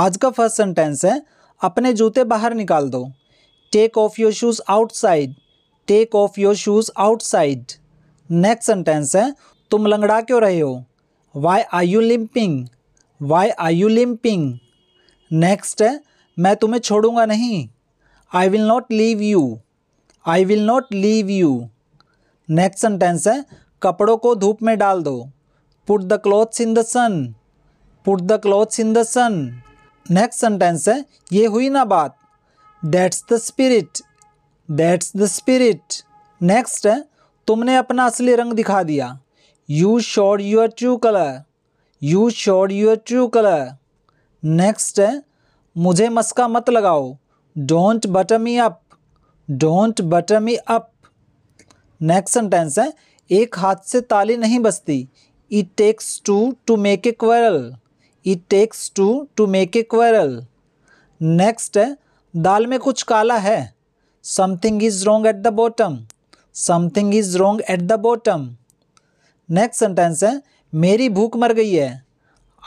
आज का first sentence है अपने जूते बाहर निकाल दो take off your shoes outside take off your shoes outside next sentence है तुम लंगड़ा क्यों रहे हो why are you limping why are you limping next है मैं तुम्हें छोड़ूंगा नहीं I will not leave you I will not leave you next sentence है कपड़ों को धूप में डाल दो put the clothes in the sun put the clothes in the sun next sentence है ये हुई ना बात that's the spirit that's the spirit next है तुमने अपना असली रंग दिखा दिया you showed your true colour you showed your true colour next है मुझे मस्का मत लगाओ don't butter me up don't butter me up next sentence है एक हाथ से ताली नहीं बजती it takes two to make a quarrel it takes two to make a quarrel next है दाल में कुछ काला है something is wrong at the bottom something is wrong at the bottom next sentence है मेरी भूख मर गई है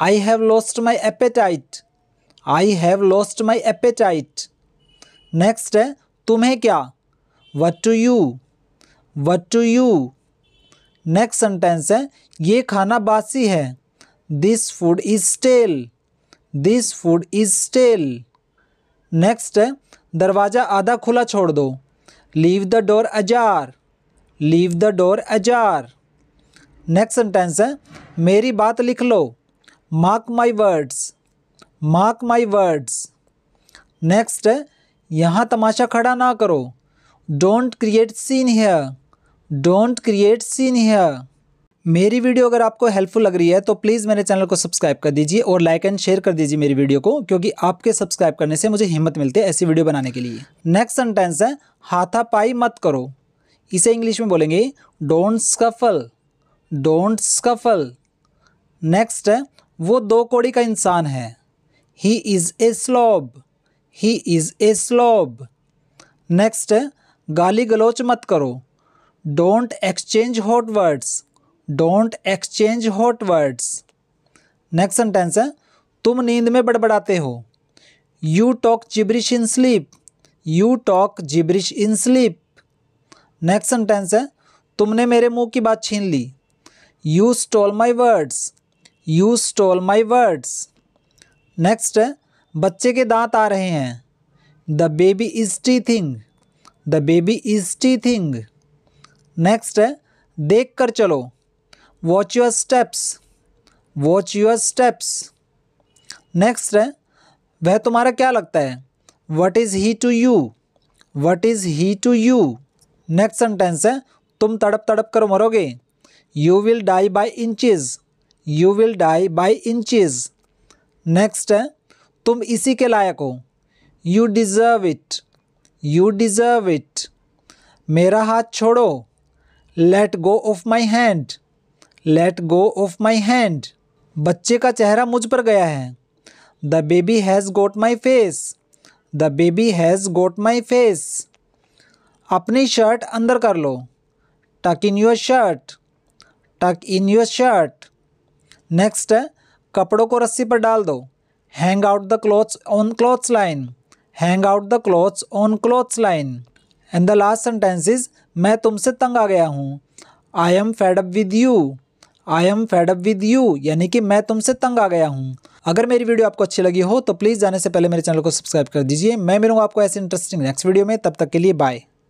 I have lost my appetite I have lost my appetite next है तुम्हें क्या what to you what to you next sentence है ये खाना बासी है this food is stale this food is stale next दरवाज़ा आधा खुला छोड़ दो leave the door ajar leave the door अजार next sentence है मेरी बात लिख लो mark my words mark my words next यहाँ तमाशा खड़ा ना करो don't create scene here don't create scene here मेरी वीडियो अगर आपको हेल्पफुल लग रही है तो प्लीज़ मेरे चैनल को सब्सक्राइब कर दीजिए और लाइक एंड शेयर कर दीजिए मेरी वीडियो को क्योंकि आपके सब्सक्राइब करने से मुझे हिम्मत मिलती है ऐसी वीडियो बनाने के लिए नेक्स्ट सेंटेंस है हाथापाई मत करो इसे इंग्लिश में बोलेंगे don't scuffle don't scuffle next है वो दो कोड़ी का इंसान है he is a slob he is a slob next है गाली गलोच मत करो don't exchange hot words don't exchange hot words next sentence है तुम नींद में बड़बड़ाते हो you talk gibberish in sleep you talk gibberish in sleep next sentence है तुमने मेरे मुंह की बात छीन ली you stole my words you stole my words next है बच्चे के दांत आ रहे हैं the baby is teething the baby is teething next है देख कर चलो watch your steps watch your steps next है वह तुम्हारा क्या लगता है what is he to you what is he to you next sentence है तुम तड़प तड़प कर मरोगे you will die by inches you will die by inches next है तुम इसी के लायक हो you deserve it you deserve it मेरा हाथ छोड़ो let go of my hand let go of my hand बच्चे का चेहरा मुझ पर गया है the baby has got my face the baby has got my face अपनी शर्ट अंदर कर लो टक इन योर शर्ट टक इन योर शर्ट नेक्स्ट कपड़ों को रस्सी पर डाल दो hang out the clothes on clothes line hang out the clothes on clothes line and the last sentence is मैं तुमसे तंग आ गया हूँ I am fed up with you I am fed up with you यानी कि मैं तुमसे तंग आ गया हूँ अगर मेरी वीडियो आपको अच्छी लगी हो तो प्लीज़ जाने से पहले मेरे चैनल को सब्सक्राइब कर दीजिए मैं मिलूंगा आपको ऐसे इंटरेस्टिंग नेक्स्ट वीडियो में तब तक के लिए बाय